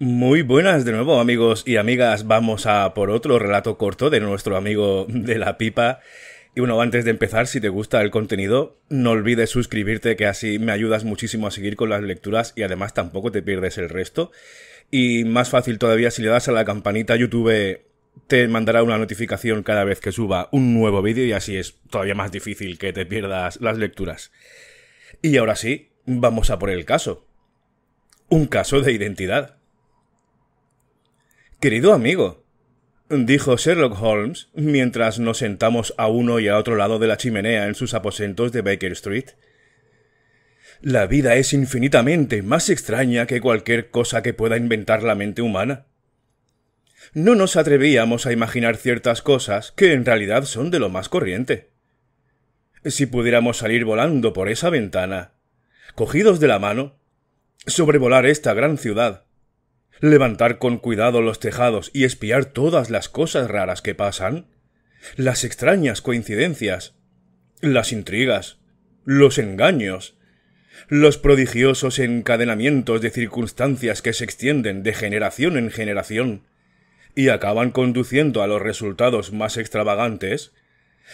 Muy buenas de nuevo amigos y amigas, vamos a por otro relato corto de nuestro amigo de la pipa. Y bueno, antes de empezar, si te gusta el contenido, no olvides suscribirte que así me ayudas muchísimo a seguir con las lecturas y además tampoco te pierdes el resto. Y más fácil todavía, si le das a la campanita YouTube te mandará una notificación cada vez que suba un nuevo vídeo y así es todavía más difícil que te pierdas las lecturas. Y ahora sí, vamos a por el caso. Un caso de identidad. Querido amigo, dijo Sherlock Holmes, mientras nos sentamos a uno y a otro lado de la chimenea en sus aposentos de Baker Street. La vida es infinitamente más extraña que cualquier cosa que pueda inventar la mente humana. No nos atrevíamos a imaginar ciertas cosas que en realidad son de lo más corriente. Si pudiéramos salir volando por esa ventana, cogidos de la mano, sobrevolar esta gran ciudad, levantar con cuidado los tejados y espiar todas las cosas raras que pasan, las extrañas coincidencias, las intrigas, los engaños, los prodigiosos encadenamientos de circunstancias que se extienden de generación en generación y acaban conduciendo a los resultados más extravagantes,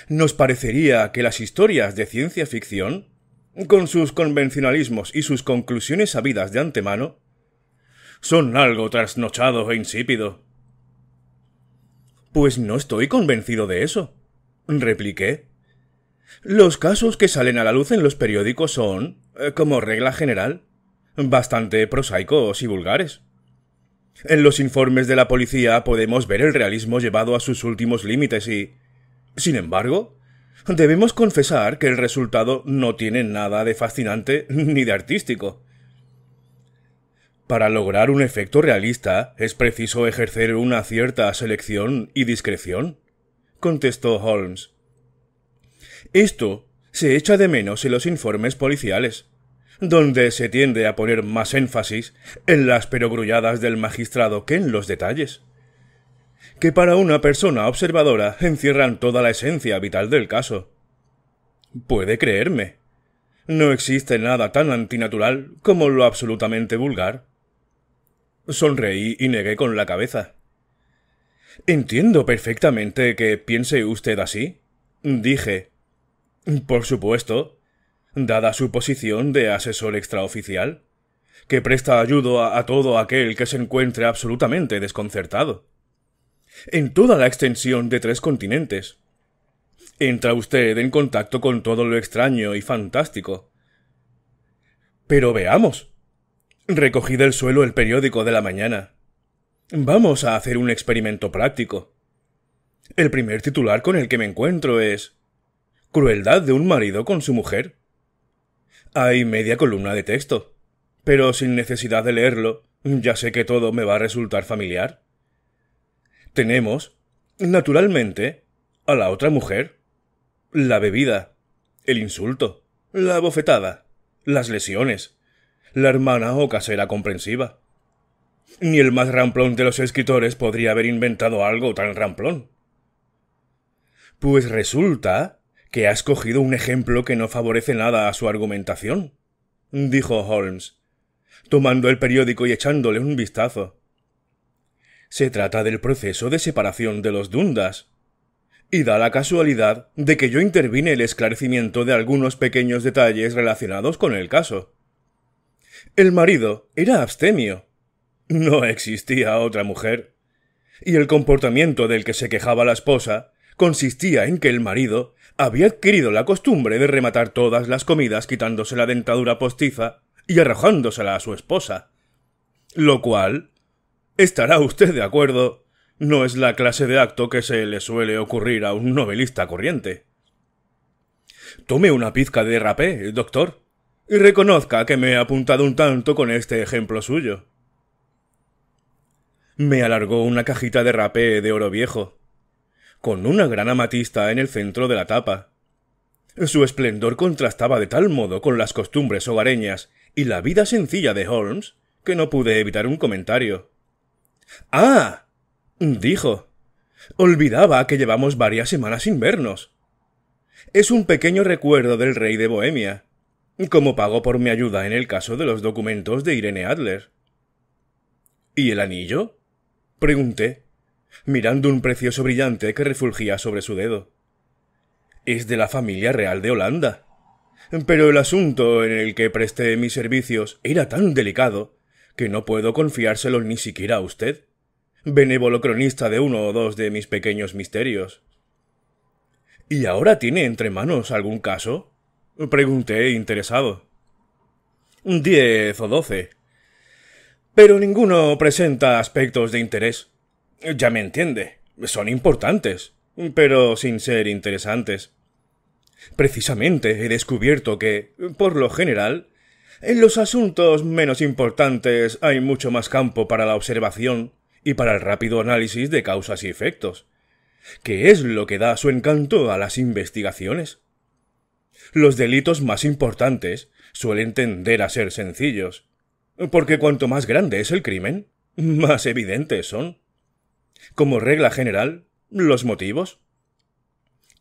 nos parecería que las historias de ciencia ficción, con sus convencionalismos y sus conclusiones sabidas de antemano, son algo trasnochados e insípido. Pues no estoy convencido de eso, repliqué. Los casos que salen a la luz en los periódicos son, eh, como regla general, bastante prosaicos y vulgares. En los informes de la policía podemos ver el realismo llevado a sus últimos límites y... Sin embargo, debemos confesar que el resultado no tiene nada de fascinante ni de artístico. Para lograr un efecto realista es preciso ejercer una cierta selección y discreción, contestó Holmes. Esto se echa de menos en los informes policiales, donde se tiende a poner más énfasis en las perogrulladas del magistrado que en los detalles, que para una persona observadora encierran toda la esencia vital del caso. Puede creerme. No existe nada tan antinatural como lo absolutamente vulgar. Sonreí y negué con la cabeza. Entiendo perfectamente que piense usted así, dije. Por supuesto, dada su posición de asesor extraoficial, que presta ayuda a todo aquel que se encuentre absolutamente desconcertado. En toda la extensión de tres continentes. Entra usted en contacto con todo lo extraño y fantástico. Pero veamos, Recogí del suelo el periódico de la mañana. Vamos a hacer un experimento práctico. El primer titular con el que me encuentro es Crueldad de un marido con su mujer. Hay media columna de texto, pero sin necesidad de leerlo, ya sé que todo me va a resultar familiar. Tenemos, naturalmente, a la otra mujer, la bebida, el insulto, la bofetada, las lesiones, la hermana o casera comprensiva. Ni el más ramplón de los escritores podría haber inventado algo tan ramplón. Pues resulta que has cogido un ejemplo que no favorece nada a su argumentación, dijo Holmes, tomando el periódico y echándole un vistazo. Se trata del proceso de separación de los Dundas. Y da la casualidad de que yo intervine el esclarecimiento de algunos pequeños detalles relacionados con el caso. El marido era abstemio. No existía otra mujer. Y el comportamiento del que se quejaba la esposa consistía en que el marido había adquirido la costumbre de rematar todas las comidas quitándose la dentadura postiza y arrojándosela a su esposa. Lo cual, estará usted de acuerdo, no es la clase de acto que se le suele ocurrir a un novelista corriente. Tome una pizca de rapé, doctor, y reconozca que me he apuntado un tanto con este ejemplo suyo. Me alargó una cajita de rapé de oro viejo, con una gran amatista en el centro de la tapa. Su esplendor contrastaba de tal modo con las costumbres hogareñas y la vida sencilla de Holmes que no pude evitar un comentario. Ah. dijo. Olvidaba que llevamos varias semanas sin vernos. Es un pequeño recuerdo del rey de Bohemia, como pago por mi ayuda en el caso de los documentos de Irene Adler. ¿Y el anillo? pregunté, mirando un precioso brillante que refulgía sobre su dedo. Es de la familia real de Holanda. Pero el asunto en el que presté mis servicios era tan delicado que no puedo confiárselo ni siquiera a usted, benévolo cronista de uno o dos de mis pequeños misterios. ¿Y ahora tiene entre manos algún caso? Pregunté, interesado. Diez o doce. Pero ninguno presenta aspectos de interés. Ya me entiende. Son importantes, pero sin ser interesantes. Precisamente he descubierto que, por lo general, en los asuntos menos importantes hay mucho más campo para la observación y para el rápido análisis de causas y efectos, que es lo que da su encanto a las investigaciones los delitos más importantes suelen tender a ser sencillos, porque cuanto más grande es el crimen, más evidentes son. Como regla general, los motivos.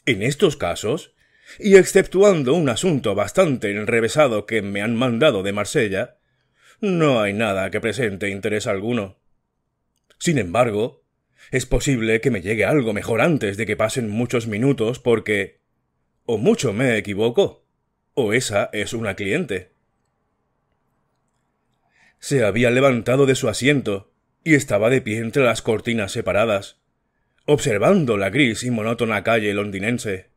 En estos casos, y exceptuando un asunto bastante enrevesado que me han mandado de Marsella, no hay nada que presente interés alguno. Sin embargo, es posible que me llegue algo mejor antes de que pasen muchos minutos porque o mucho me equivoco, o esa es una cliente. Se había levantado de su asiento y estaba de pie entre las cortinas separadas, observando la gris y monótona calle londinense.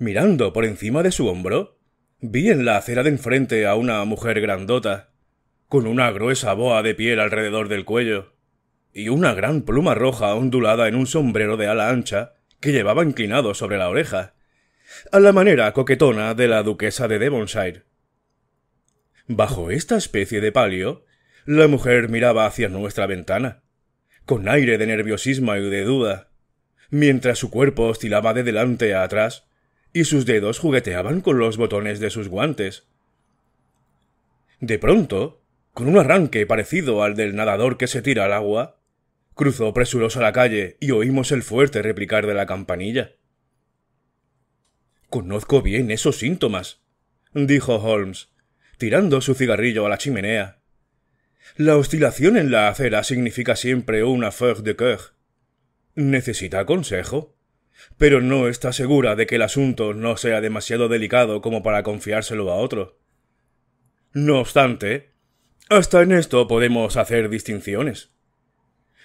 Mirando por encima de su hombro, vi en la acera de enfrente a una mujer grandota, con una gruesa boa de piel alrededor del cuello, y una gran pluma roja ondulada en un sombrero de ala ancha que llevaba inclinado sobre la oreja a la manera coquetona de la duquesa de Devonshire. Bajo esta especie de palio, la mujer miraba hacia nuestra ventana, con aire de nerviosismo y de duda, mientras su cuerpo oscilaba de delante a atrás y sus dedos jugueteaban con los botones de sus guantes. De pronto, con un arranque parecido al del nadador que se tira al agua, cruzó presuroso la calle y oímos el fuerte replicar de la campanilla. Conozco bien esos síntomas, dijo Holmes, tirando su cigarrillo a la chimenea. La oscilación en la acera significa siempre una affaire de coeur. Necesita consejo, pero no está segura de que el asunto no sea demasiado delicado como para confiárselo a otro. No obstante, hasta en esto podemos hacer distinciones.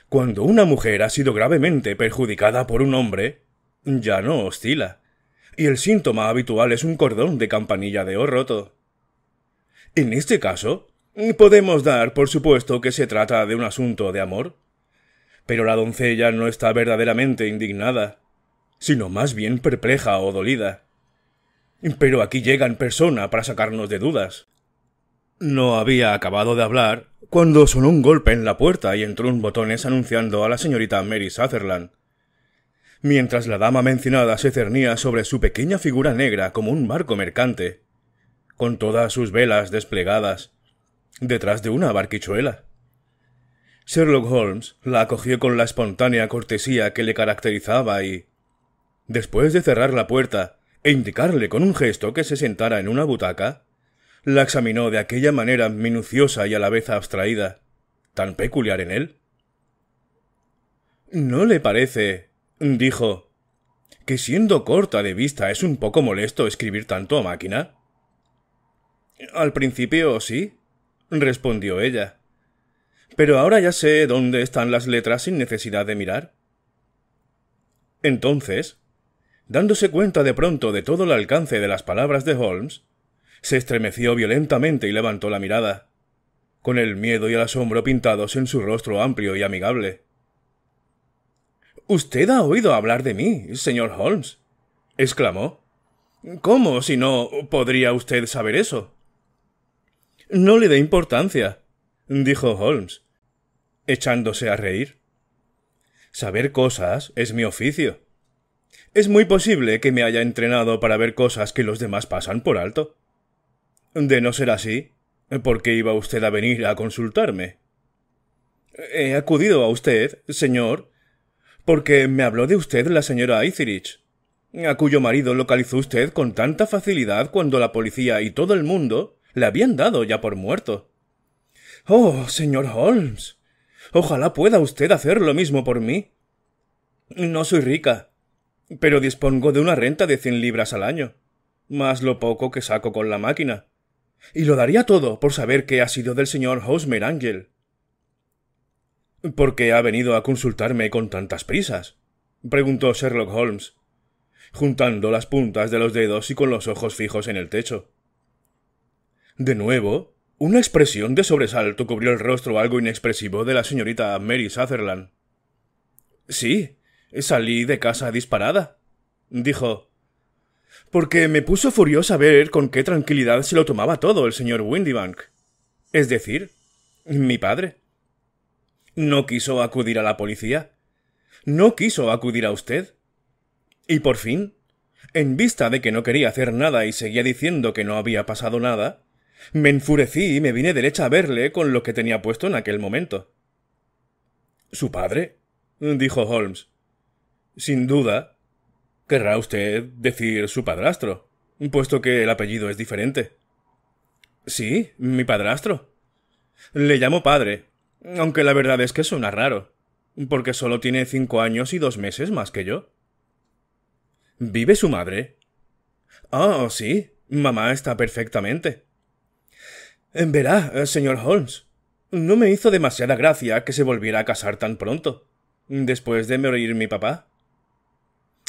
Cuando una mujer ha sido gravemente perjudicada por un hombre, ya no oscila y el síntoma habitual es un cordón de campanilla de oro roto. En este caso, podemos dar por supuesto que se trata de un asunto de amor. Pero la doncella no está verdaderamente indignada, sino más bien perpleja o dolida. Pero aquí llega en persona para sacarnos de dudas. No había acabado de hablar cuando sonó un golpe en la puerta y entró un botones anunciando a la señorita Mary Sutherland mientras la dama mencionada se cernía sobre su pequeña figura negra como un barco mercante, con todas sus velas desplegadas, detrás de una barquichuela. Sherlock Holmes la acogió con la espontánea cortesía que le caracterizaba y, después de cerrar la puerta e indicarle con un gesto que se sentara en una butaca, la examinó de aquella manera minuciosa y a la vez abstraída, tan peculiar en él. ¿No le parece dijo que siendo corta de vista es un poco molesto escribir tanto a máquina. Al principio sí, respondió ella. Pero ahora ya sé dónde están las letras sin necesidad de mirar. Entonces, dándose cuenta de pronto de todo el alcance de las palabras de Holmes, se estremeció violentamente y levantó la mirada, con el miedo y el asombro pintados en su rostro amplio y amigable. Usted ha oído hablar de mí, señor Holmes, exclamó. ¿Cómo, si no, podría usted saber eso? No le dé importancia, dijo Holmes, echándose a reír. Saber cosas es mi oficio. Es muy posible que me haya entrenado para ver cosas que los demás pasan por alto. De no ser así, ¿por qué iba usted a venir a consultarme? He acudido a usted, señor, porque me habló de usted la señora Icirich, a cuyo marido localizó usted con tanta facilidad cuando la policía y todo el mundo le habían dado ya por muerto. Oh, señor Holmes. Ojalá pueda usted hacer lo mismo por mí. No soy rica, pero dispongo de una renta de cien libras al año, más lo poco que saco con la máquina. Y lo daría todo por saber qué ha sido del señor Hosmer Angel. ¿Por qué ha venido a consultarme con tantas prisas? preguntó Sherlock Holmes, juntando las puntas de los dedos y con los ojos fijos en el techo. De nuevo, una expresión de sobresalto cubrió el rostro algo inexpresivo de la señorita Mary Sutherland. Sí, salí de casa disparada, dijo, porque me puso furiosa ver con qué tranquilidad se lo tomaba todo el señor Windibank. Es decir, mi padre. No quiso acudir a la policía. No quiso acudir a usted. Y por fin, en vista de que no quería hacer nada y seguía diciendo que no había pasado nada, me enfurecí y me vine derecha a verle con lo que tenía puesto en aquel momento. ¿Su padre? dijo Holmes. Sin duda. Querrá usted decir su padrastro, puesto que el apellido es diferente. Sí, mi padrastro. Le llamo padre, aunque la verdad es que suena raro, porque solo tiene cinco años y dos meses más que yo. ¿Vive su madre? Oh, sí, mamá está perfectamente. Verá, señor Holmes, no me hizo demasiada gracia que se volviera a casar tan pronto, después de morir mi papá.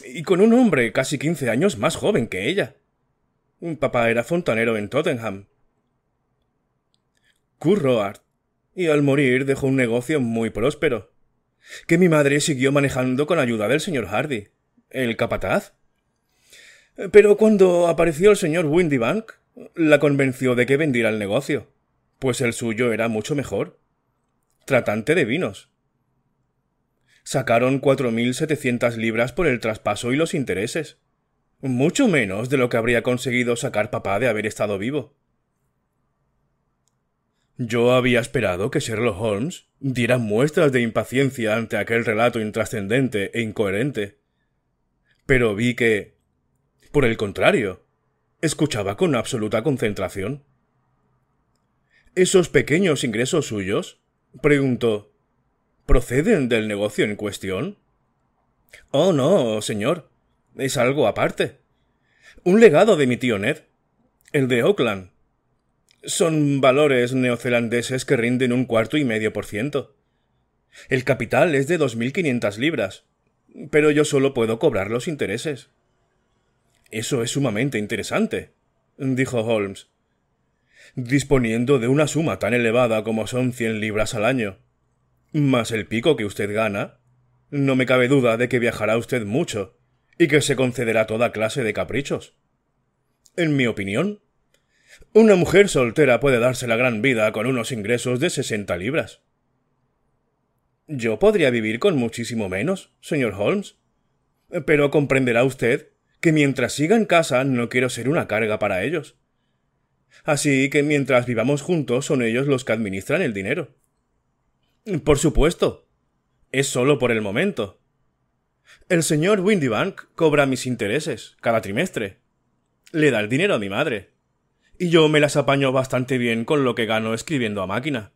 Y con un hombre casi quince años más joven que ella. Papá era fontanero en Tottenham. Curroart y al morir dejó un negocio muy próspero, que mi madre siguió manejando con ayuda del señor Hardy, el capataz. Pero cuando apareció el señor Windybank, la convenció de que vendiera el negocio, pues el suyo era mucho mejor. Tratante de vinos. Sacaron cuatro mil setecientas libras por el traspaso y los intereses. Mucho menos de lo que habría conseguido sacar papá de haber estado vivo. Yo había esperado que Sherlock Holmes diera muestras de impaciencia ante aquel relato intrascendente e incoherente. Pero vi que, por el contrario, escuchaba con absoluta concentración. ¿Esos pequeños ingresos suyos? preguntó. ¿Proceden del negocio en cuestión? Oh, no, señor. Es algo aparte. Un legado de mi tío Ned, el de Oakland son valores neozelandeses que rinden un cuarto y medio por ciento. El capital es de 2.500 libras, pero yo solo puedo cobrar los intereses. Eso es sumamente interesante, dijo Holmes, disponiendo de una suma tan elevada como son cien libras al año. Más el pico que usted gana, no me cabe duda de que viajará usted mucho y que se concederá toda clase de caprichos. En mi opinión, una mujer soltera puede darse la gran vida con unos ingresos de 60 libras. Yo podría vivir con muchísimo menos, señor Holmes. Pero comprenderá usted que mientras siga en casa no quiero ser una carga para ellos. Así que mientras vivamos juntos son ellos los que administran el dinero. Por supuesto. Es solo por el momento. El señor Windybank cobra mis intereses cada trimestre. Le da el dinero a mi madre y yo me las apaño bastante bien con lo que gano escribiendo a máquina.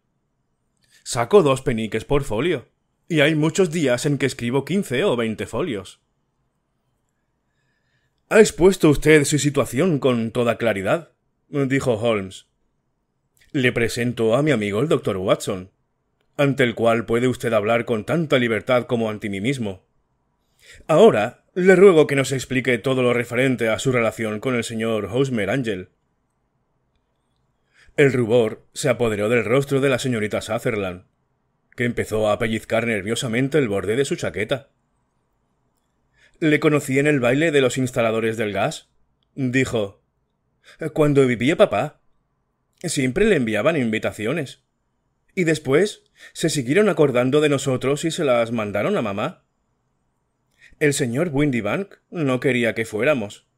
Saco dos peniques por folio, y hay muchos días en que escribo quince o veinte folios. Ha expuesto usted su situación con toda claridad, dijo Holmes. Le presento a mi amigo el doctor Watson, ante el cual puede usted hablar con tanta libertad como ante mí mismo. Ahora le ruego que nos explique todo lo referente a su relación con el señor Hosmer Angel. El rubor se apoderó del rostro de la señorita Sutherland, que empezó a pellizcar nerviosamente el borde de su chaqueta. Le conocí en el baile de los instaladores del gas, dijo. Cuando vivía papá. Siempre le enviaban invitaciones. Y después se siguieron acordando de nosotros y se las mandaron a mamá. El señor Windybank no quería que fuéramos.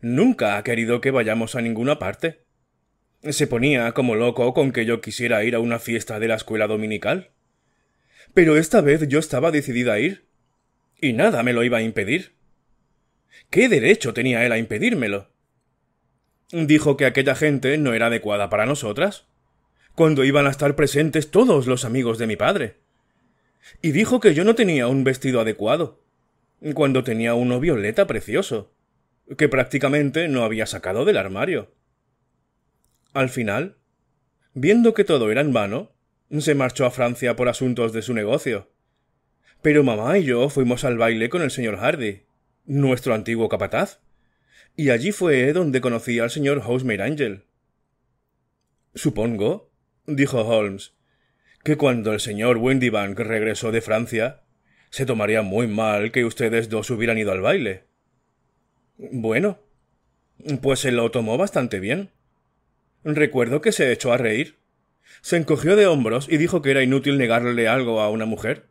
Nunca ha querido que vayamos a ninguna parte. Se ponía como loco con que yo quisiera ir a una fiesta de la escuela dominical. Pero esta vez yo estaba decidida a ir. Y nada me lo iba a impedir. ¿Qué derecho tenía él a impedírmelo? Dijo que aquella gente no era adecuada para nosotras, cuando iban a estar presentes todos los amigos de mi padre. Y dijo que yo no tenía un vestido adecuado, cuando tenía uno violeta precioso, que prácticamente no había sacado del armario. Al final, viendo que todo era en vano, se marchó a Francia por asuntos de su negocio. Pero mamá y yo fuimos al baile con el señor Hardy, nuestro antiguo capataz, y allí fue donde conocí al señor Housemaid Angel. Supongo, dijo Holmes, que cuando el señor Windybank regresó de Francia, se tomaría muy mal que ustedes dos hubieran ido al baile. Bueno, pues se lo tomó bastante bien. Recuerdo que se echó a reír. Se encogió de hombros y dijo que era inútil negarle algo a una mujer,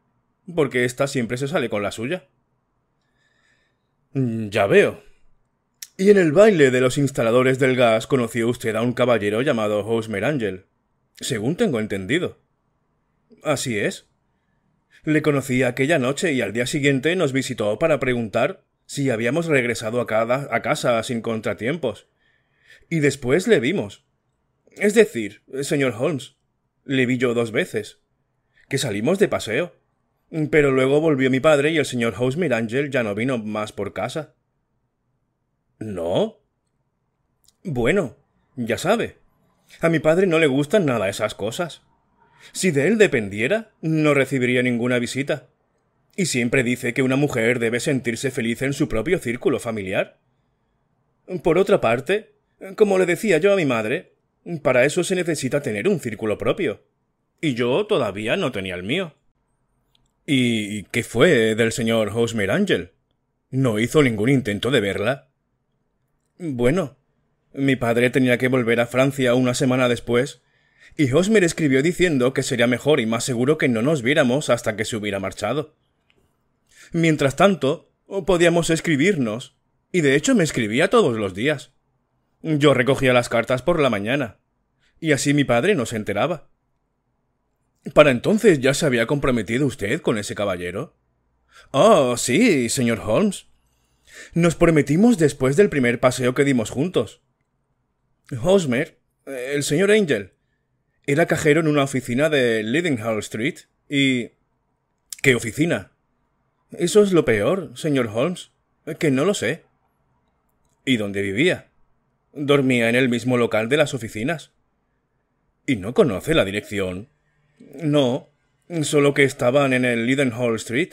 porque ésta siempre se sale con la suya. Mm, ya veo. Y en el baile de los instaladores del gas conoció usted a un caballero llamado Hosmer Angel, según tengo entendido. Así es. Le conocí aquella noche y al día siguiente nos visitó para preguntar si habíamos regresado a, a casa sin contratiempos. Y después le vimos. Es decir, señor Holmes, le vi yo dos veces, que salimos de paseo. Pero luego volvió mi padre y el señor Holmes Mirangel ya no vino más por casa. ¿No? Bueno, ya sabe. A mi padre no le gustan nada esas cosas. Si de él dependiera, no recibiría ninguna visita. Y siempre dice que una mujer debe sentirse feliz en su propio círculo familiar. Por otra parte, como le decía yo a mi madre, para eso se necesita tener un círculo propio. Y yo todavía no tenía el mío. ¿Y qué fue del señor Hosmer Angel? ¿No hizo ningún intento de verla? Bueno, mi padre tenía que volver a Francia una semana después, y Hosmer escribió diciendo que sería mejor y más seguro que no nos viéramos hasta que se hubiera marchado. Mientras tanto, podíamos escribirnos, y de hecho me escribía todos los días. Yo recogía las cartas por la mañana, y así mi padre no se enteraba. ¿Para entonces ya se había comprometido usted con ese caballero? Oh, sí, señor Holmes. Nos prometimos después del primer paseo que dimos juntos. Hosmer, el señor Angel, era cajero en una oficina de Leadenhall Street y... ¿Qué oficina? Eso es lo peor, señor Holmes, que no lo sé. ¿Y dónde vivía? Dormía en el mismo local de las oficinas. ¿Y no conoce la dirección? No, solo que estaban en el Lidenhall Street.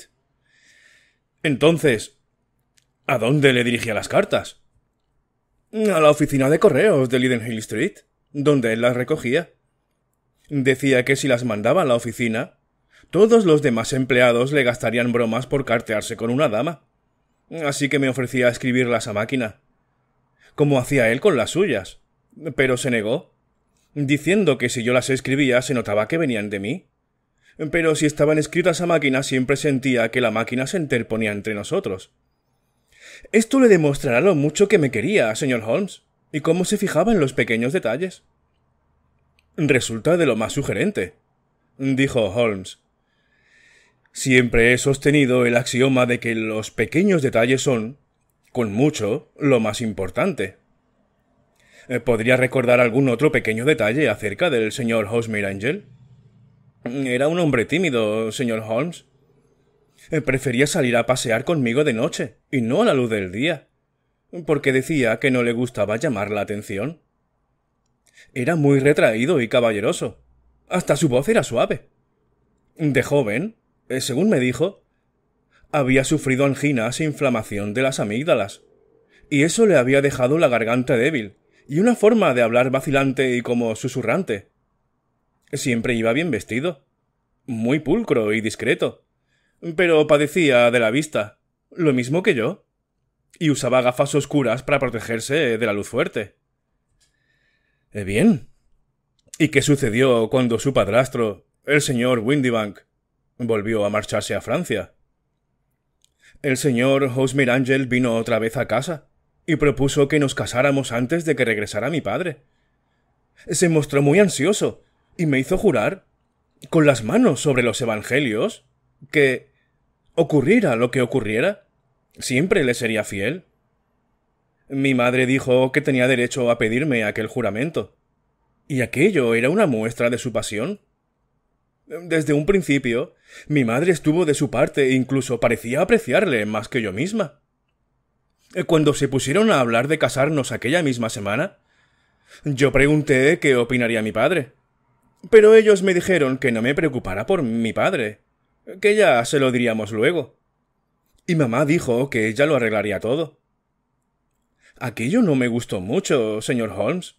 Entonces, ¿a dónde le dirigía las cartas? A la oficina de correos de Lidenhall Street, donde él las recogía. Decía que si las mandaba a la oficina, todos los demás empleados le gastarían bromas por cartearse con una dama. Así que me ofrecía escribirlas a máquina, como hacía él con las suyas, pero se negó diciendo que si yo las escribía se notaba que venían de mí. Pero si estaban escritas a máquina siempre sentía que la máquina se interponía entre nosotros. Esto le demostrará lo mucho que me quería, señor Holmes, y cómo se fijaba en los pequeños detalles. Resulta de lo más sugerente, dijo Holmes. Siempre he sostenido el axioma de que los pequeños detalles son, con mucho, lo más importante. Eh, ¿podría recordar algún otro pequeño detalle acerca del señor Hosmer Angel? Mm, era un hombre tímido, señor Holmes. Eh, prefería salir a pasear conmigo de noche, y no a la luz del día, porque decía que no le gustaba llamar la atención. Era muy retraído y caballeroso. Hasta su voz era suave. De joven, eh, según me dijo, había sufrido anginas e inflamación de las amígdalas, y eso le había dejado la garganta débil, y una forma de hablar vacilante y como susurrante. Siempre iba bien vestido, muy pulcro y discreto, pero padecía de la vista, lo mismo que yo, y usaba gafas oscuras para protegerse de la luz fuerte. Eh, bien. ¿Y qué sucedió cuando su padrastro, el señor Windibank, volvió a marcharse a Francia? El señor Hosmer Angel vino otra vez a casa y propuso que nos casáramos antes de que regresara mi padre. Se mostró muy ansioso y me hizo jurar, con las manos sobre los Evangelios, que, ocurriera lo que ocurriera, siempre le sería fiel. Mi madre dijo que tenía derecho a pedirme aquel juramento, y aquello era una muestra de su pasión. Desde un principio, mi madre estuvo de su parte e incluso parecía apreciarle más que yo misma. Eh, cuando se pusieron a hablar de casarnos aquella misma semana, yo pregunté qué opinaría mi padre. Pero ellos me dijeron que no me preocupara por mi padre, que ya se lo diríamos luego. Y mamá dijo que ella lo arreglaría todo. Aquello no me gustó mucho, señor Holmes.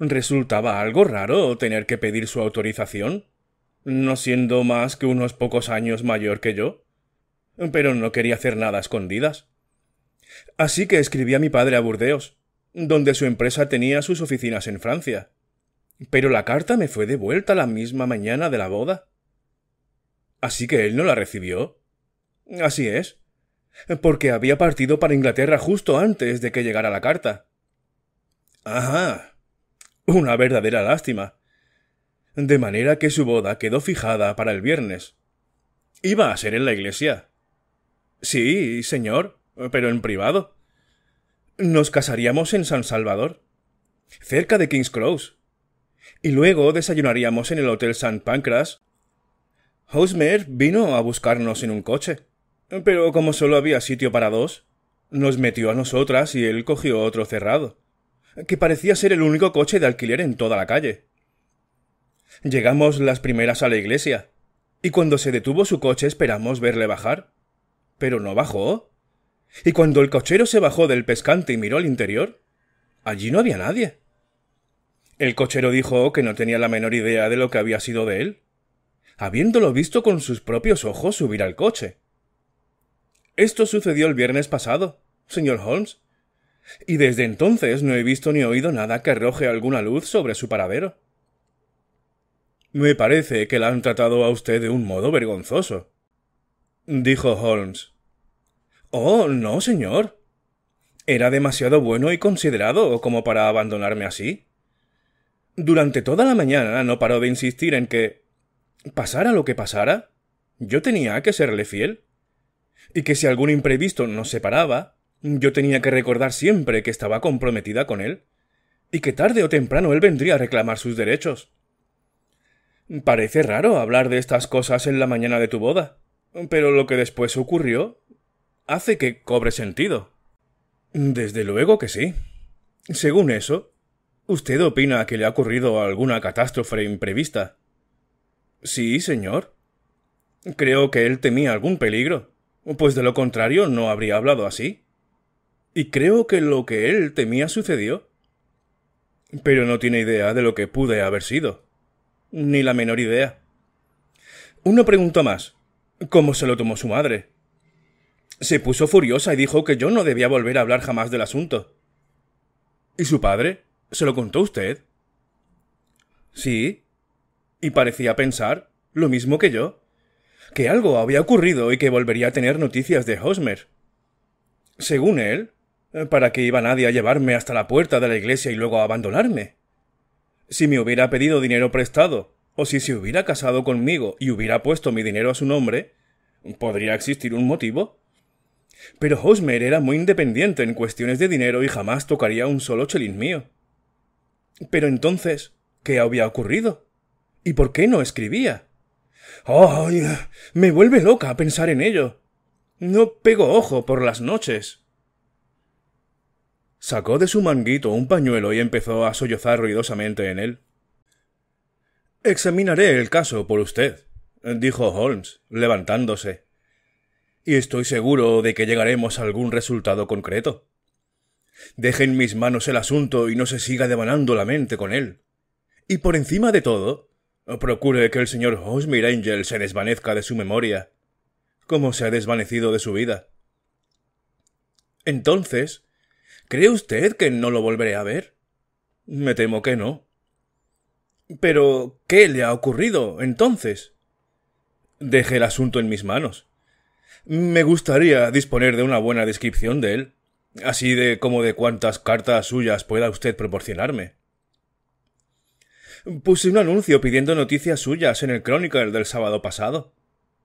Resultaba algo raro tener que pedir su autorización, no siendo más que unos pocos años mayor que yo. Pero no quería hacer nada a escondidas. Así que escribí a mi padre a Burdeos, donde su empresa tenía sus oficinas en Francia. Pero la carta me fue devuelta la misma mañana de la boda. Así que él no la recibió. Así es. Porque había partido para Inglaterra justo antes de que llegara la carta. Ajá. Una verdadera lástima. De manera que su boda quedó fijada para el viernes. Iba a ser en la iglesia. Sí, señor pero en privado. Nos casaríamos en San Salvador, cerca de King's Cross. Y luego desayunaríamos en el Hotel San Pancras. Hosmer vino a buscarnos en un coche. Pero como solo había sitio para dos, nos metió a nosotras y él cogió otro cerrado, que parecía ser el único coche de alquiler en toda la calle. Llegamos las primeras a la iglesia, y cuando se detuvo su coche esperamos verle bajar. Pero no bajó. Y cuando el cochero se bajó del pescante y miró al interior, allí no había nadie. El cochero dijo que no tenía la menor idea de lo que había sido de él, habiéndolo visto con sus propios ojos subir al coche. Esto sucedió el viernes pasado, señor Holmes, y desde entonces no he visto ni oído nada que arroje alguna luz sobre su paradero. Me parece que la han tratado a usted de un modo vergonzoso, dijo Holmes. Oh, no, señor. Era demasiado bueno y considerado como para abandonarme así. Durante toda la mañana no paró de insistir en que, pasara lo que pasara, yo tenía que serle fiel. Y que si algún imprevisto nos separaba, yo tenía que recordar siempre que estaba comprometida con él, y que tarde o temprano él vendría a reclamar sus derechos. Parece raro hablar de estas cosas en la mañana de tu boda, pero lo que después ocurrió hace que cobre sentido. Desde luego que sí. Según eso, ¿usted opina que le ha ocurrido alguna catástrofe imprevista? Sí, señor. Creo que él temía algún peligro, pues de lo contrario no habría hablado así. Y creo que lo que él temía sucedió. Pero no tiene idea de lo que pude haber sido. Ni la menor idea. ...uno pregunta más. ¿Cómo se lo tomó su madre? Se puso furiosa y dijo que yo no debía volver a hablar jamás del asunto. ¿Y su padre? ¿Se lo contó usted? Sí. Y parecía pensar lo mismo que yo. Que algo había ocurrido y que volvería a tener noticias de Hosmer. Según él, ¿para qué iba nadie a llevarme hasta la puerta de la iglesia y luego a abandonarme? Si me hubiera pedido dinero prestado, o si se hubiera casado conmigo y hubiera puesto mi dinero a su nombre, ¿podría existir un motivo? Pero Hosmer era muy independiente en cuestiones de dinero y jamás tocaría un solo chelín mío. Pero entonces, ¿qué había ocurrido? ¿Y por qué no escribía? ¡Ay! me vuelve loca a pensar en ello. No pego ojo por las noches. Sacó de su manguito un pañuelo y empezó a sollozar ruidosamente en él. Examinaré el caso por usted, dijo Holmes, levantándose y estoy seguro de que llegaremos a algún resultado concreto. Deje en mis manos el asunto y no se siga devanando la mente con él. Y por encima de todo, procure que el señor Osmir Angel se desvanezca de su memoria, como se ha desvanecido de su vida. Entonces, ¿cree usted que no lo volveré a ver? Me temo que no. Pero, ¿qué le ha ocurrido entonces? Deje el asunto en mis manos. Me gustaría disponer de una buena descripción de él, así de como de cuántas cartas suyas pueda usted proporcionarme. Puse un anuncio pidiendo noticias suyas en el Chronicle del sábado pasado,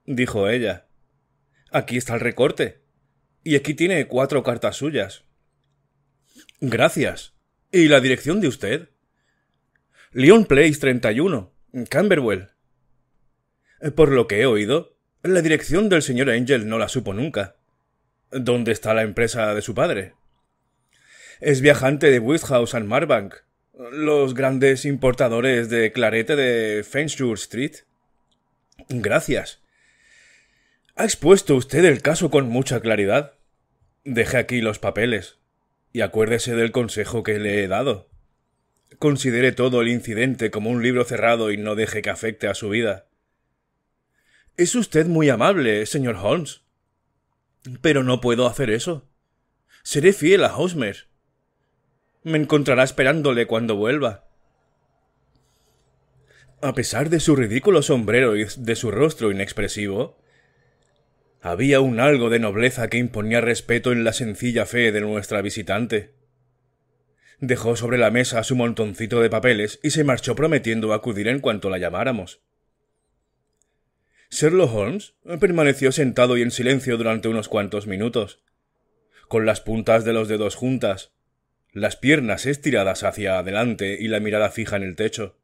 dijo ella. Aquí está el recorte. Y aquí tiene cuatro cartas suyas. Gracias. ¿Y la dirección de usted? Leon Place 31, Camberwell. Por lo que he oído, la dirección del señor Angel no la supo nunca. ¿Dónde está la empresa de su padre? Es viajante de Whithouse and Marbank, los grandes importadores de clarete de Fenchurch Street. Gracias. Ha expuesto usted el caso con mucha claridad. Deje aquí los papeles y acuérdese del consejo que le he dado. Considere todo el incidente como un libro cerrado y no deje que afecte a su vida. Es usted muy amable, señor Holmes. Pero no puedo hacer eso. Seré fiel a Hosmer. Me encontrará esperándole cuando vuelva. A pesar de su ridículo sombrero y de su rostro inexpresivo, había un algo de nobleza que imponía respeto en la sencilla fe de nuestra visitante. Dejó sobre la mesa su montoncito de papeles y se marchó prometiendo acudir en cuanto la llamáramos. Sherlock Holmes permaneció sentado y en silencio durante unos cuantos minutos, con las puntas de los dedos juntas, las piernas estiradas hacia adelante y la mirada fija en el techo.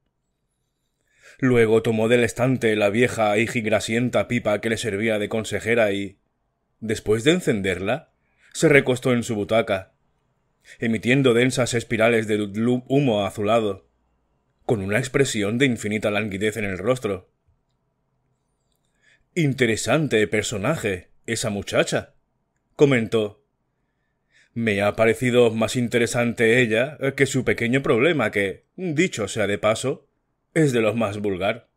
Luego tomó del estante la vieja y gigrasienta pipa que le servía de consejera y, después de encenderla, se recostó en su butaca, emitiendo densas espirales de humo azulado, con una expresión de infinita languidez en el rostro. Interesante personaje, esa muchacha, comentó. Me ha parecido más interesante ella eh, que su pequeño problema que, dicho sea de paso, es de los más vulgar.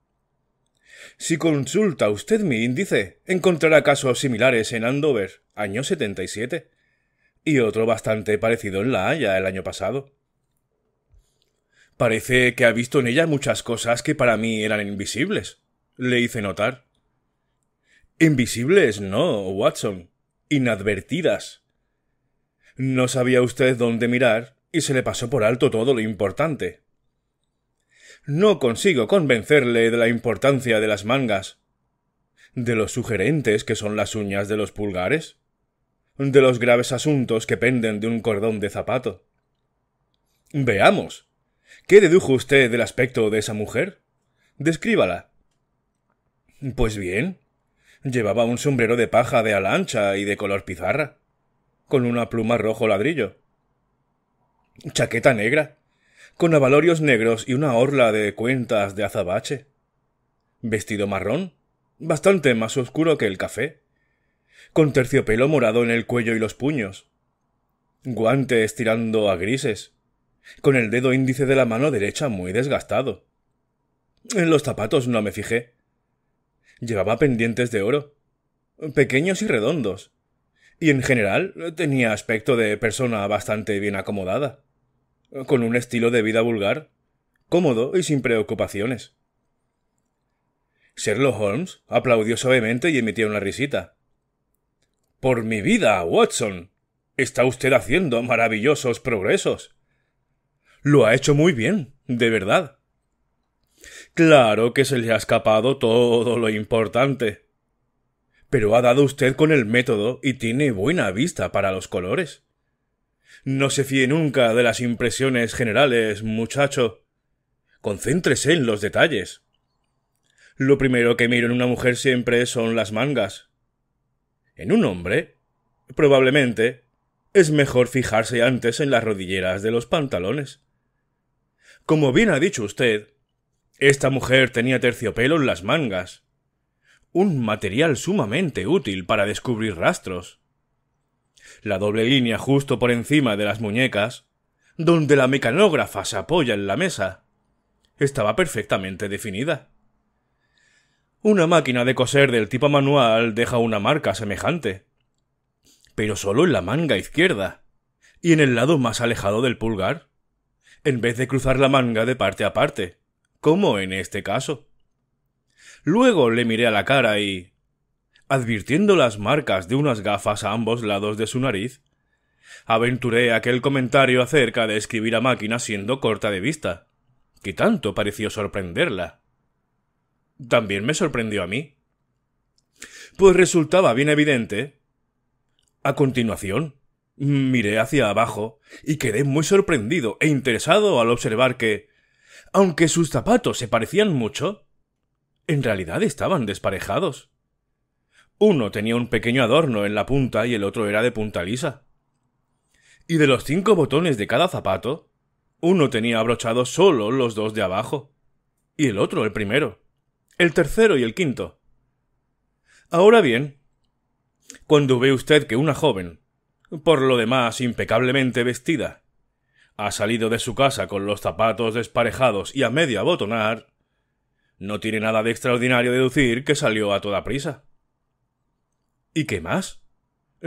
Si consulta usted mi índice, encontrará casos similares en Andover, año 77, y otro bastante parecido en La Haya el año pasado. Parece que ha visto en ella muchas cosas que para mí eran invisibles, le hice notar. Invisibles, no, Watson. Inadvertidas. No sabía usted dónde mirar y se le pasó por alto todo lo importante. No consigo convencerle de la importancia de las mangas, de los sugerentes que son las uñas de los pulgares, de los graves asuntos que penden de un cordón de zapato. Veamos. ¿Qué dedujo usted del aspecto de esa mujer? Descríbala. Pues bien, Llevaba un sombrero de paja de ala ancha y de color pizarra, con una pluma rojo ladrillo. Chaqueta negra, con abalorios negros y una orla de cuentas de azabache. Vestido marrón, bastante más oscuro que el café, con terciopelo morado en el cuello y los puños. Guantes tirando a grises, con el dedo índice de la mano derecha muy desgastado. En los zapatos no me fijé, Llevaba pendientes de oro, pequeños y redondos, y en general tenía aspecto de persona bastante bien acomodada, con un estilo de vida vulgar, cómodo y sin preocupaciones. Sherlock Holmes aplaudió suavemente y emitió una risita. Por mi vida, Watson. Está usted haciendo maravillosos progresos. Lo ha hecho muy bien, de verdad. Claro que se le ha escapado todo lo importante. Pero ha dado usted con el método y tiene buena vista para los colores. No se fíe nunca de las impresiones generales, muchacho. Concéntrese en los detalles. Lo primero que miro en una mujer siempre son las mangas. En un hombre, probablemente, es mejor fijarse antes en las rodilleras de los pantalones. Como bien ha dicho usted, esta mujer tenía terciopelo en las mangas. Un material sumamente útil para descubrir rastros. La doble línea justo por encima de las muñecas, donde la mecanógrafa se apoya en la mesa, estaba perfectamente definida. Una máquina de coser del tipo manual deja una marca semejante, pero solo en la manga izquierda y en el lado más alejado del pulgar, en vez de cruzar la manga de parte a parte como en este caso. Luego le miré a la cara y... advirtiendo las marcas de unas gafas a ambos lados de su nariz, aventuré aquel comentario acerca de escribir a máquina siendo corta de vista, que tanto pareció sorprenderla. También me sorprendió a mí. Pues resultaba bien evidente. A continuación, miré hacia abajo y quedé muy sorprendido e interesado al observar que, aunque sus zapatos se parecían mucho, en realidad estaban desparejados. Uno tenía un pequeño adorno en la punta y el otro era de punta lisa. Y de los cinco botones de cada zapato, uno tenía abrochados solo los dos de abajo, y el otro el primero, el tercero y el quinto. Ahora bien, cuando ve usted que una joven, por lo demás impecablemente vestida, ha salido de su casa con los zapatos desparejados y a medio abotonar, no tiene nada de extraordinario deducir que salió a toda prisa. ¿Y qué más?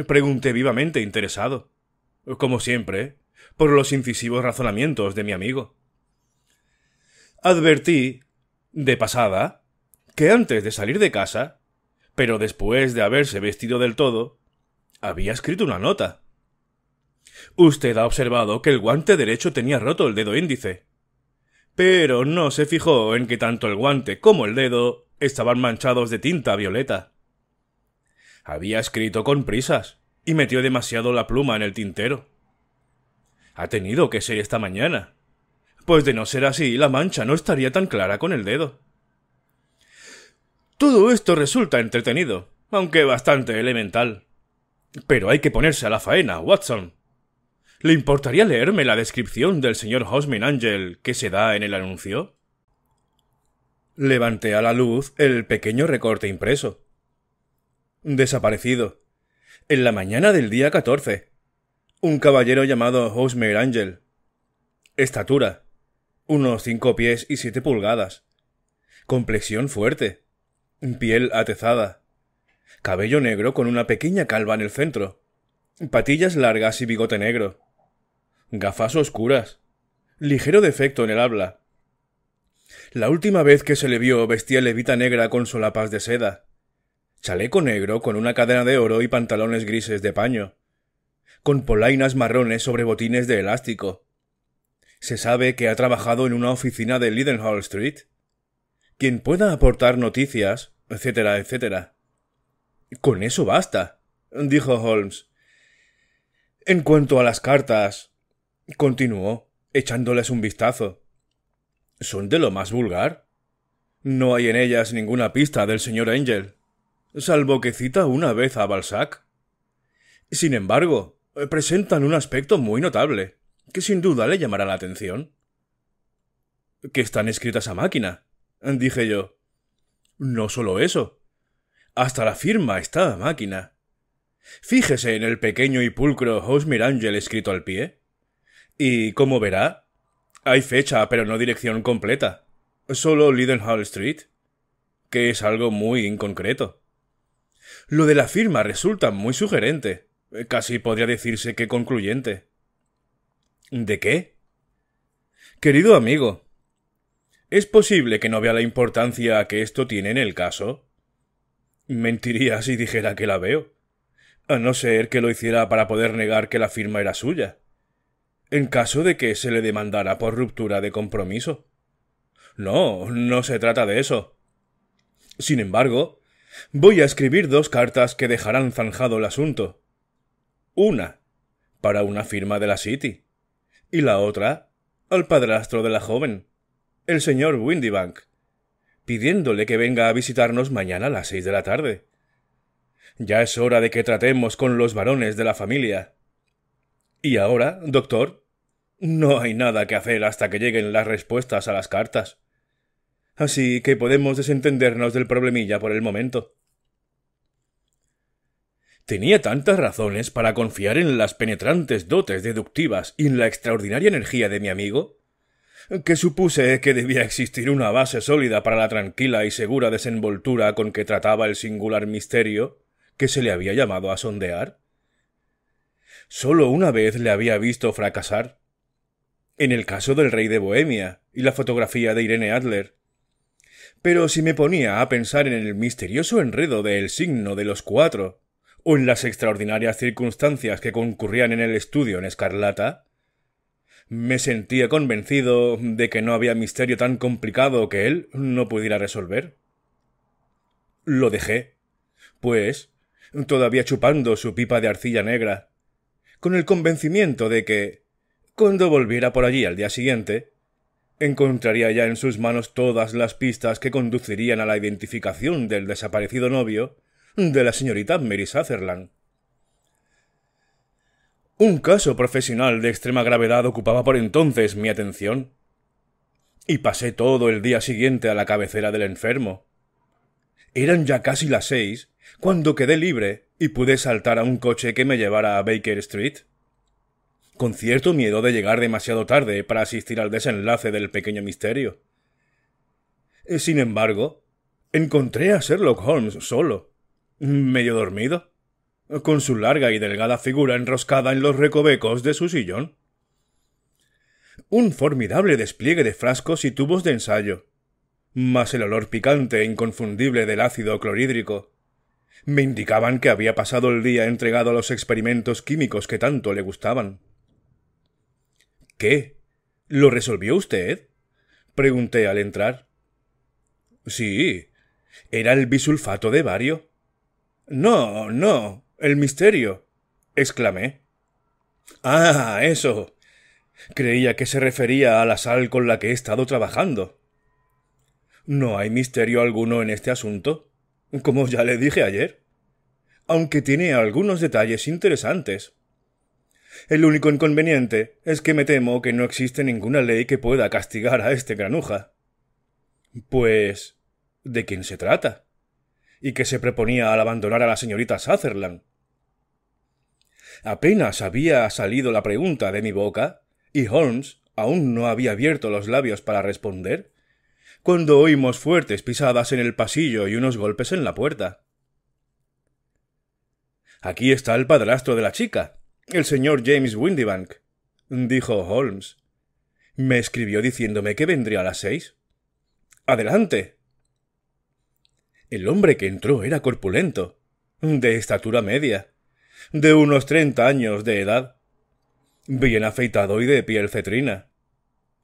pregunté vivamente interesado, como siempre, por los incisivos razonamientos de mi amigo. Advertí, de pasada, que antes de salir de casa, pero después de haberse vestido del todo, había escrito una nota Usted ha observado que el guante derecho tenía roto el dedo índice. Pero no se fijó en que tanto el guante como el dedo estaban manchados de tinta violeta. Había escrito con prisas y metió demasiado la pluma en el tintero. Ha tenido que ser esta mañana. Pues de no ser así, la mancha no estaría tan clara con el dedo. Todo esto resulta entretenido, aunque bastante elemental. Pero hay que ponerse a la faena, Watson. ¿Le importaría leerme la descripción del señor Hosmer Angel que se da en el anuncio? Levanté a la luz el pequeño recorte impreso. Desaparecido. En la mañana del día 14. Un caballero llamado Hosmer Angel. Estatura. Unos cinco pies y siete pulgadas. Complexión fuerte. Piel atezada. Cabello negro con una pequeña calva en el centro. Patillas largas y bigote negro gafas oscuras, ligero defecto en el habla. La última vez que se le vio vestía levita negra con solapas de seda, chaleco negro con una cadena de oro y pantalones grises de paño, con polainas marrones sobre botines de elástico. Se sabe que ha trabajado en una oficina de Lidenhall Street. Quien pueda aportar noticias, etcétera, etcétera. Con eso basta, dijo Holmes. En cuanto a las cartas, continuó, echándoles un vistazo. Son de lo más vulgar. No hay en ellas ninguna pista del señor Angel, salvo que cita una vez a Balzac. Sin embargo, presentan un aspecto muy notable, que sin duda le llamará la atención. Que están escritas a máquina, dije yo. No solo eso. Hasta la firma está a máquina. Fíjese en el pequeño y pulcro Hosmer Angel escrito al pie. Y como verá, hay fecha, pero no dirección completa. Solo Lidenhall Street, que es algo muy inconcreto. Lo de la firma resulta muy sugerente, casi podría decirse que concluyente. ¿De qué? Querido amigo, ¿es posible que no vea la importancia que esto tiene en el caso? Mentiría si dijera que la veo, a no ser que lo hiciera para poder negar que la firma era suya en caso de que se le demandara por ruptura de compromiso. No, no se trata de eso. Sin embargo, voy a escribir dos cartas que dejarán zanjado el asunto. Una, para una firma de la City, y la otra, al padrastro de la joven, el señor Windibank, pidiéndole que venga a visitarnos mañana a las seis de la tarde. Ya es hora de que tratemos con los varones de la familia. ¿Y ahora, doctor? No hay nada que hacer hasta que lleguen las respuestas a las cartas. Así que podemos desentendernos del problemilla por el momento. Tenía tantas razones para confiar en las penetrantes dotes deductivas y en la extraordinaria energía de mi amigo, que supuse que debía existir una base sólida para la tranquila y segura desenvoltura con que trataba el singular misterio que se le había llamado a sondear. Solo una vez le había visto fracasar. En el caso del rey de Bohemia y la fotografía de Irene Adler. Pero si me ponía a pensar en el misterioso enredo del signo de los cuatro, o en las extraordinarias circunstancias que concurrían en el estudio en Escarlata, me sentía convencido de que no había misterio tan complicado que él no pudiera resolver. Lo dejé, pues, todavía chupando su pipa de arcilla negra, con el convencimiento de que, cuando volviera por allí al día siguiente, encontraría ya en sus manos todas las pistas que conducirían a la identificación del desaparecido novio de la señorita Mary Sutherland. Un caso profesional de extrema gravedad ocupaba por entonces mi atención, y pasé todo el día siguiente a la cabecera del enfermo. Eran ya casi las seis cuando quedé libre y pude saltar a un coche que me llevara a Baker Street. Con cierto miedo de llegar demasiado tarde para asistir al desenlace del pequeño misterio. Eh, sin embargo, encontré a Sherlock Holmes solo, medio dormido, con su larga y delgada figura enroscada en los recovecos de su sillón. Un formidable despliegue de frascos y tubos de ensayo, más el olor picante e inconfundible del ácido clorhídrico, me indicaban que había pasado el día entregado a los experimentos químicos que tanto le gustaban. ¿Qué? ¿Lo resolvió usted? pregunté al entrar. Sí. Era el bisulfato de bario. No, no. el misterio. exclamé. Ah, eso. Creía que se refería a la sal con la que he estado trabajando. No hay misterio alguno en este asunto, como ya le dije ayer, aunque tiene algunos detalles interesantes. El único inconveniente es que me temo que no existe ninguna ley que pueda castigar a este granuja. Pues. ¿de quién se trata? ¿Y qué se preponía al abandonar a la señorita Sutherland? Apenas había salido la pregunta de mi boca, y Holmes aún no había abierto los labios para responder, cuando oímos fuertes pisadas en el pasillo y unos golpes en la puerta. Aquí está el padrastro de la chica, el señor James Windibank, dijo Holmes. Me escribió diciéndome que vendría a las seis. Adelante. El hombre que entró era corpulento, de estatura media, de unos treinta años de edad, bien afeitado y de piel cetrina,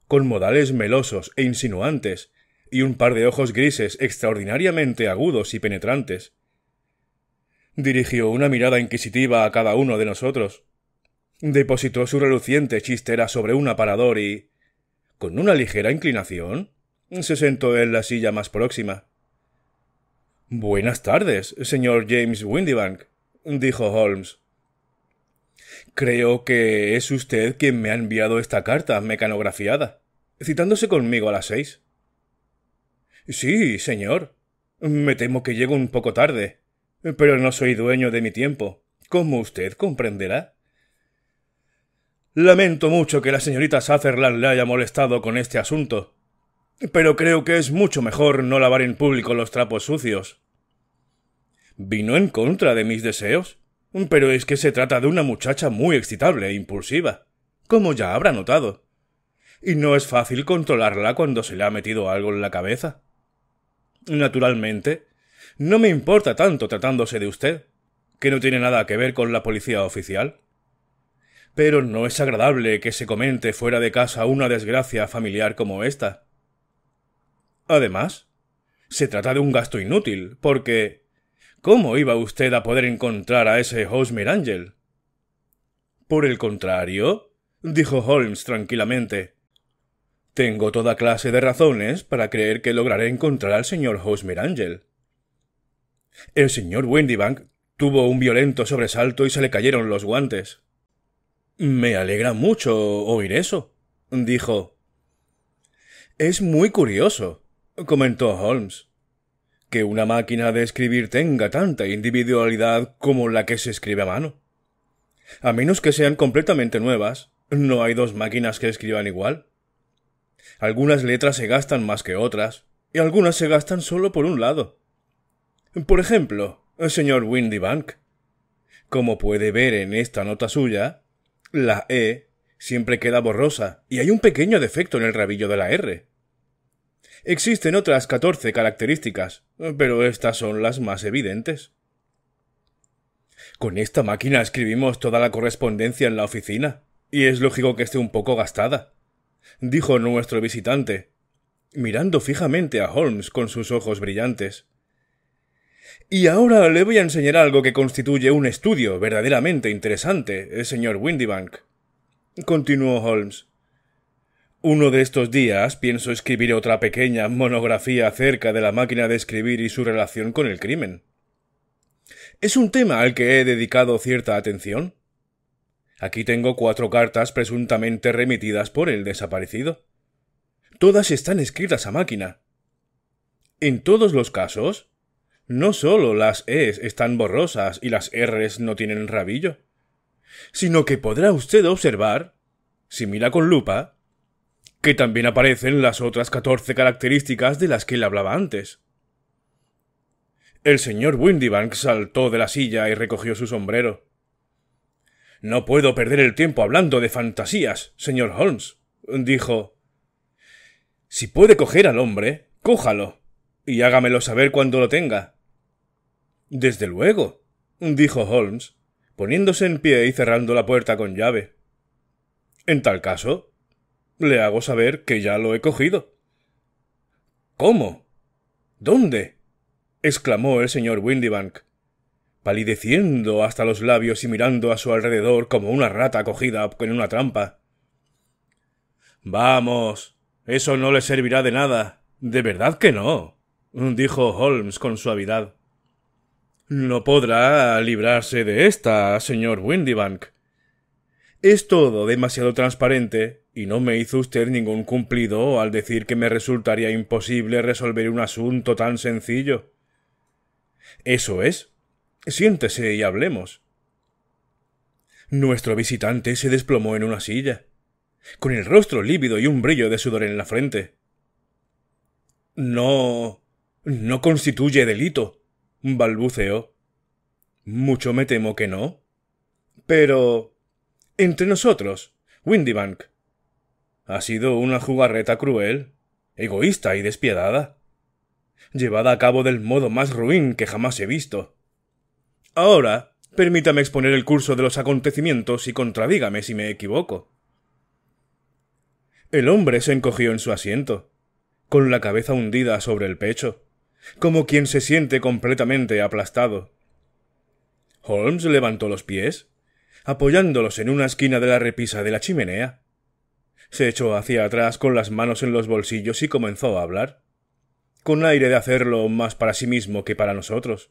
con modales melosos e insinuantes, y un par de ojos grises extraordinariamente agudos y penetrantes. Dirigió una mirada inquisitiva a cada uno de nosotros. Depositó su reluciente chistera sobre un aparador y, con una ligera inclinación, se sentó en la silla más próxima. Buenas tardes, señor James Windibank, dijo Holmes. Creo que es usted quien me ha enviado esta carta mecanografiada, citándose conmigo a las seis. Sí, señor. Me temo que llego un poco tarde. Pero no soy dueño de mi tiempo, como usted comprenderá. Lamento mucho que la señorita Sutherland le haya molestado con este asunto, pero creo que es mucho mejor no lavar en público los trapos sucios. Vino en contra de mis deseos, pero es que se trata de una muchacha muy excitable e impulsiva, como ya habrá notado. Y no es fácil controlarla cuando se le ha metido algo en la cabeza. Naturalmente. No me importa tanto tratándose de usted, que no tiene nada que ver con la policía oficial. Pero no es agradable que se comente fuera de casa una desgracia familiar como esta. Además, se trata de un gasto inútil, porque ¿cómo iba usted a poder encontrar a ese Hosmer Angel? Por el contrario, dijo Holmes tranquilamente, tengo toda clase de razones para creer que lograré encontrar al señor Hosmer Angel. El señor Windybank tuvo un violento sobresalto y se le cayeron los guantes. Me alegra mucho oír eso, dijo. Es muy curioso, comentó Holmes, que una máquina de escribir tenga tanta individualidad como la que se escribe a mano. A menos que sean completamente nuevas, no hay dos máquinas que escriban igual. Algunas letras se gastan más que otras, y algunas se gastan solo por un lado. Por ejemplo, el señor Windybank. Como puede ver en esta nota suya, la E siempre queda borrosa y hay un pequeño defecto en el rabillo de la R. Existen otras catorce características, pero estas son las más evidentes. Con esta máquina escribimos toda la correspondencia en la oficina, y es lógico que esté un poco gastada dijo nuestro visitante, mirando fijamente a Holmes con sus ojos brillantes. Y ahora le voy a enseñar algo que constituye un estudio verdaderamente interesante, eh, señor Windybank. Continuó Holmes. Uno de estos días pienso escribir otra pequeña monografía acerca de la máquina de escribir y su relación con el crimen. Es un tema al que he dedicado cierta atención. Aquí tengo cuatro cartas presuntamente remitidas por el desaparecido. Todas están escritas a máquina. En todos los casos, no solo las E's están borrosas y las R's no tienen rabillo, sino que podrá usted observar, si mira con lupa, que también aparecen las otras catorce características de las que él hablaba antes. El señor Windibank saltó de la silla y recogió su sombrero. No puedo perder el tiempo hablando de fantasías, señor Holmes, dijo. Si puede coger al hombre, cójalo, y hágamelo saber cuando lo tenga. Desde luego, dijo Holmes, poniéndose en pie y cerrando la puerta con llave. En tal caso, le hago saber que ya lo he cogido. ¿Cómo? ¿Dónde? exclamó el señor Windibank palideciendo hasta los labios y mirando a su alrededor como una rata cogida en una trampa. Vamos. Eso no le servirá de nada. De verdad que no. dijo Holmes con suavidad. No podrá librarse de esta, señor Windibank. Es todo demasiado transparente, y no me hizo usted ningún cumplido al decir que me resultaría imposible resolver un asunto tan sencillo. Eso es, Siéntese y hablemos. Nuestro visitante se desplomó en una silla, con el rostro lívido y un brillo de sudor en la frente. No. no constituye delito, balbuceó. Mucho me temo que no. Pero. entre nosotros, Windybank. Ha sido una jugarreta cruel, egoísta y despiadada, llevada a cabo del modo más ruin que jamás he visto. Ahora, permítame exponer el curso de los acontecimientos y contradígame si me equivoco. El hombre se encogió en su asiento, con la cabeza hundida sobre el pecho, como quien se siente completamente aplastado. Holmes levantó los pies, apoyándolos en una esquina de la repisa de la chimenea. Se echó hacia atrás con las manos en los bolsillos y comenzó a hablar, con aire de hacerlo más para sí mismo que para nosotros.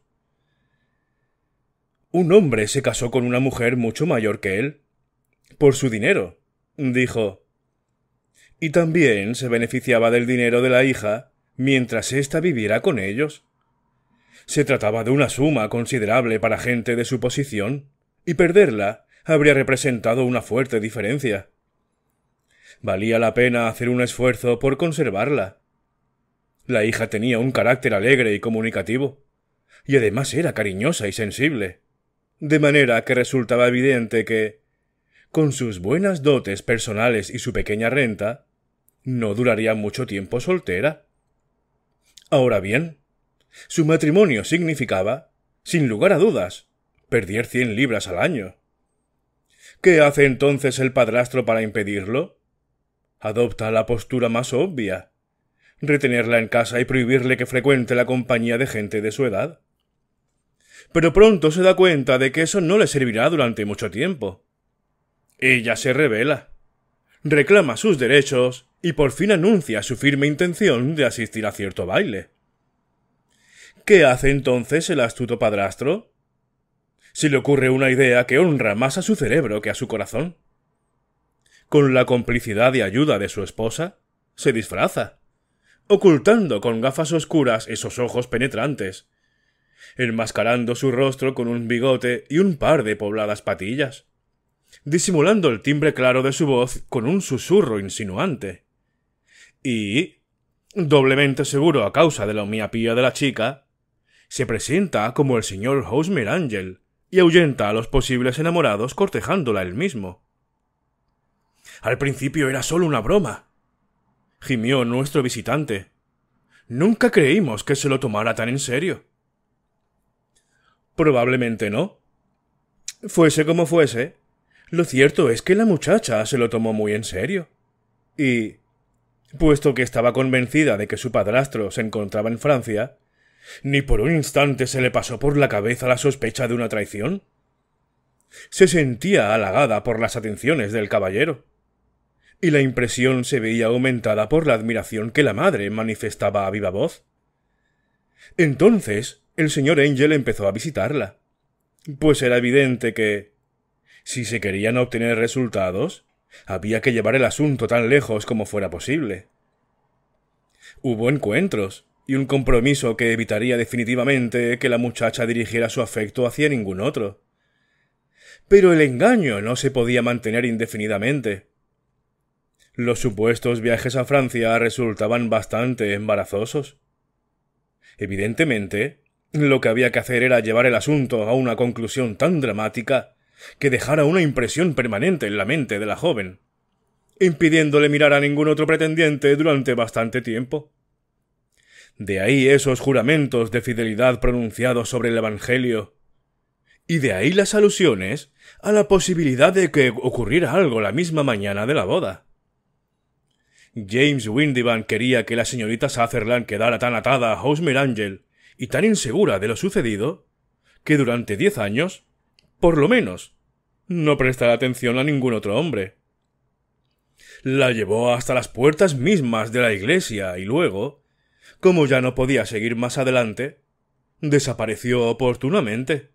Un hombre se casó con una mujer mucho mayor que él. Por su dinero, dijo. Y también se beneficiaba del dinero de la hija mientras ésta viviera con ellos. Se trataba de una suma considerable para gente de su posición, y perderla habría representado una fuerte diferencia. Valía la pena hacer un esfuerzo por conservarla. La hija tenía un carácter alegre y comunicativo, y además era cariñosa y sensible. De manera que resultaba evidente que, con sus buenas dotes personales y su pequeña renta, no duraría mucho tiempo soltera. Ahora bien, su matrimonio significaba, sin lugar a dudas, perder cien libras al año. ¿Qué hace entonces el padrastro para impedirlo? Adopta la postura más obvia retenerla en casa y prohibirle que frecuente la compañía de gente de su edad pero pronto se da cuenta de que eso no le servirá durante mucho tiempo. Ella se revela, reclama sus derechos y por fin anuncia su firme intención de asistir a cierto baile. ¿Qué hace entonces el astuto padrastro? Se le ocurre una idea que honra más a su cerebro que a su corazón. Con la complicidad y ayuda de su esposa, se disfraza, ocultando con gafas oscuras esos ojos penetrantes, enmascarando su rostro con un bigote y un par de pobladas patillas, disimulando el timbre claro de su voz con un susurro insinuante. Y, doblemente seguro a causa de la miopía de la chica, se presenta como el señor Hosmer Angel y ahuyenta a los posibles enamorados cortejándola él mismo. Al principio era solo una broma, gimió nuestro visitante. Nunca creímos que se lo tomara tan en serio. Probablemente no. Fuese como fuese, lo cierto es que la muchacha se lo tomó muy en serio. Y, puesto que estaba convencida de que su padrastro se encontraba en Francia, ni por un instante se le pasó por la cabeza la sospecha de una traición. Se sentía halagada por las atenciones del caballero, y la impresión se veía aumentada por la admiración que la madre manifestaba a viva voz. Entonces, el señor Angel empezó a visitarla. Pues era evidente que. si se querían obtener resultados, había que llevar el asunto tan lejos como fuera posible. Hubo encuentros, y un compromiso que evitaría definitivamente que la muchacha dirigiera su afecto hacia ningún otro. Pero el engaño no se podía mantener indefinidamente. Los supuestos viajes a Francia resultaban bastante embarazosos. Evidentemente, lo que había que hacer era llevar el asunto a una conclusión tan dramática que dejara una impresión permanente en la mente de la joven, impidiéndole mirar a ningún otro pretendiente durante bastante tiempo. De ahí esos juramentos de fidelidad pronunciados sobre el Evangelio, y de ahí las alusiones a la posibilidad de que ocurriera algo la misma mañana de la boda. James Windivan quería que la señorita Sutherland quedara tan atada a Hosmer Angel y tan insegura de lo sucedido que durante diez años, por lo menos, no prestará atención a ningún otro hombre. La llevó hasta las puertas mismas de la iglesia y luego, como ya no podía seguir más adelante, desapareció oportunamente,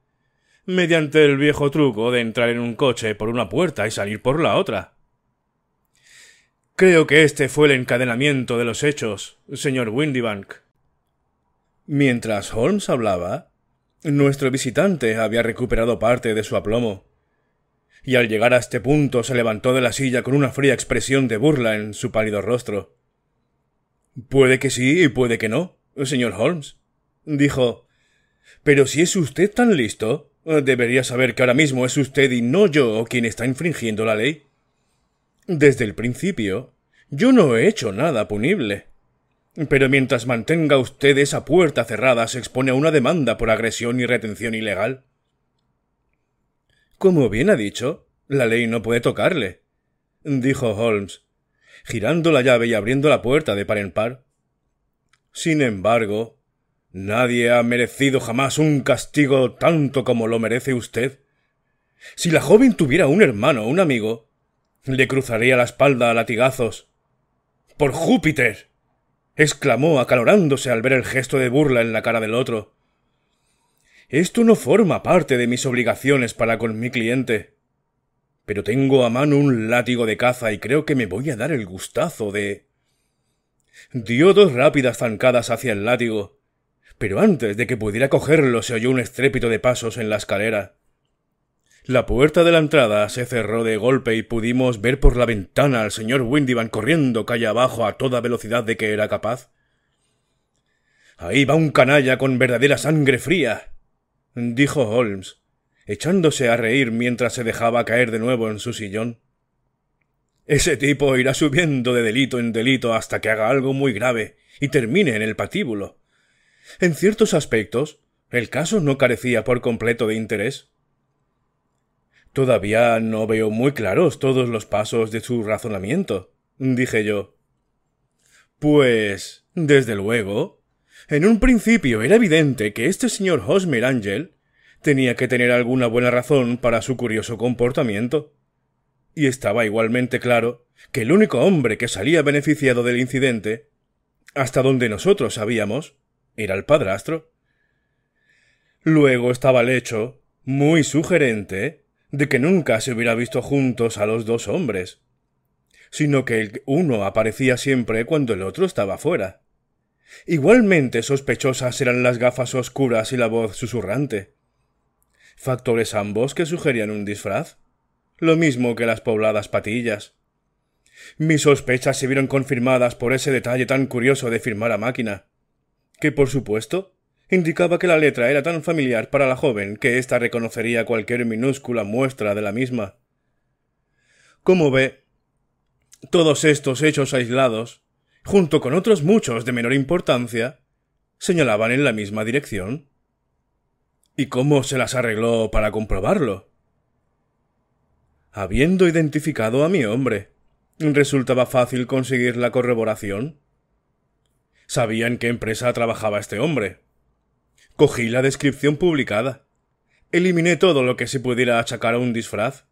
mediante el viejo truco de entrar en un coche por una puerta y salir por la otra. Creo que este fue el encadenamiento de los hechos, señor Windybank. Mientras Holmes hablaba, nuestro visitante había recuperado parte de su aplomo, y al llegar a este punto se levantó de la silla con una fría expresión de burla en su pálido rostro. Puede que sí y puede que no, señor Holmes, dijo. Pero si es usted tan listo, debería saber que ahora mismo es usted y no yo quien está infringiendo la ley. Desde el principio, yo no he hecho nada punible. Pero mientras mantenga usted esa puerta cerrada, se expone a una demanda por agresión y retención ilegal. Como bien ha dicho, la ley no puede tocarle, dijo Holmes, girando la llave y abriendo la puerta de par en par. Sin embargo, nadie ha merecido jamás un castigo tanto como lo merece usted. Si la joven tuviera un hermano, o un amigo, le cruzaría la espalda a latigazos. ¡Por Júpiter! exclamó acalorándose al ver el gesto de burla en la cara del otro. Esto no forma parte de mis obligaciones para con mi cliente. Pero tengo a mano un látigo de caza y creo que me voy a dar el gustazo de. Dio dos rápidas zancadas hacia el látigo, pero antes de que pudiera cogerlo se oyó un estrépito de pasos en la escalera. La puerta de la entrada se cerró de golpe y pudimos ver por la ventana al señor Windivan corriendo calle abajo a toda velocidad de que era capaz. Ahí va un canalla con verdadera sangre fría, dijo Holmes, echándose a reír mientras se dejaba caer de nuevo en su sillón. Ese tipo irá subiendo de delito en delito hasta que haga algo muy grave y termine en el patíbulo. En ciertos aspectos, el caso no carecía por completo de interés. Todavía no veo muy claros todos los pasos de su razonamiento, dije yo. Pues, desde luego. En un principio era evidente que este señor Hosmer Angel tenía que tener alguna buena razón para su curioso comportamiento. Y estaba igualmente claro que el único hombre que salía beneficiado del incidente, hasta donde nosotros sabíamos, era el padrastro. Luego estaba el hecho, muy sugerente, de que nunca se hubiera visto juntos a los dos hombres, sino que el uno aparecía siempre cuando el otro estaba fuera. Igualmente sospechosas eran las gafas oscuras y la voz susurrante. Factores ambos que sugerían un disfraz. Lo mismo que las pobladas patillas. Mis sospechas se vieron confirmadas por ese detalle tan curioso de firmar a máquina, que por supuesto indicaba que la letra era tan familiar para la joven que ésta reconocería cualquier minúscula muestra de la misma. Como ve, todos estos hechos aislados, junto con otros muchos de menor importancia, señalaban en la misma dirección. ¿Y cómo se las arregló para comprobarlo? Habiendo identificado a mi hombre, resultaba fácil conseguir la corroboración. ¿Sabía en qué empresa trabajaba este hombre, Cogí la descripción publicada. Eliminé todo lo que se pudiera achacar a un disfraz.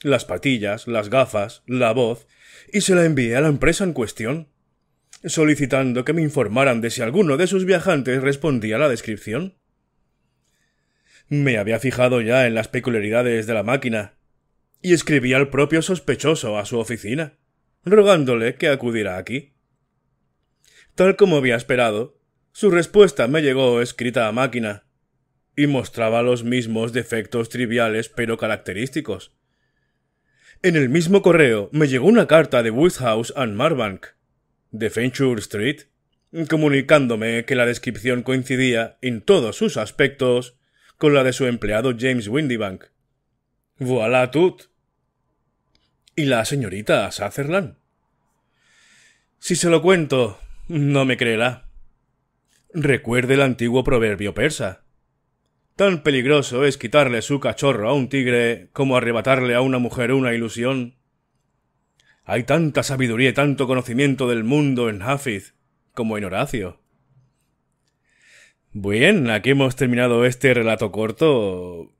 Las patillas, las gafas, la voz, y se la envié a la empresa en cuestión, solicitando que me informaran de si alguno de sus viajantes respondía a la descripción. Me había fijado ya en las peculiaridades de la máquina, y escribí al propio sospechoso a su oficina, rogándole que acudiera aquí. Tal como había esperado, su respuesta me llegó escrita a máquina, y mostraba los mismos defectos triviales pero característicos. En el mismo correo me llegó una carta de Woodhouse and Marbank, de Venture Street, comunicándome que la descripción coincidía, en todos sus aspectos, con la de su empleado James Windibank. ¡Voilà tout! ¿Y la señorita Sutherland? Si se lo cuento, no me creerá. Recuerde el antiguo proverbio persa. Tan peligroso es quitarle su cachorro a un tigre como arrebatarle a una mujer una ilusión. Hay tanta sabiduría y tanto conocimiento del mundo en Hafiz como en Horacio. Bien, aquí hemos terminado este relato corto.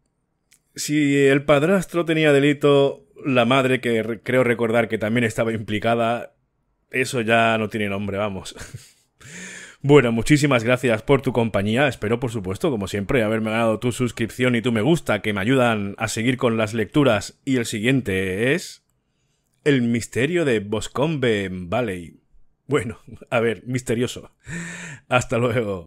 Si el padrastro tenía delito, la madre, que creo recordar que también estaba implicada, eso ya no tiene nombre, vamos. Bueno, muchísimas gracias por tu compañía. Espero, por supuesto, como siempre, haberme ganado tu suscripción y tu me gusta, que me ayudan a seguir con las lecturas. Y el siguiente es... El misterio de Boscombe Valley. Bueno, a ver, misterioso. Hasta luego.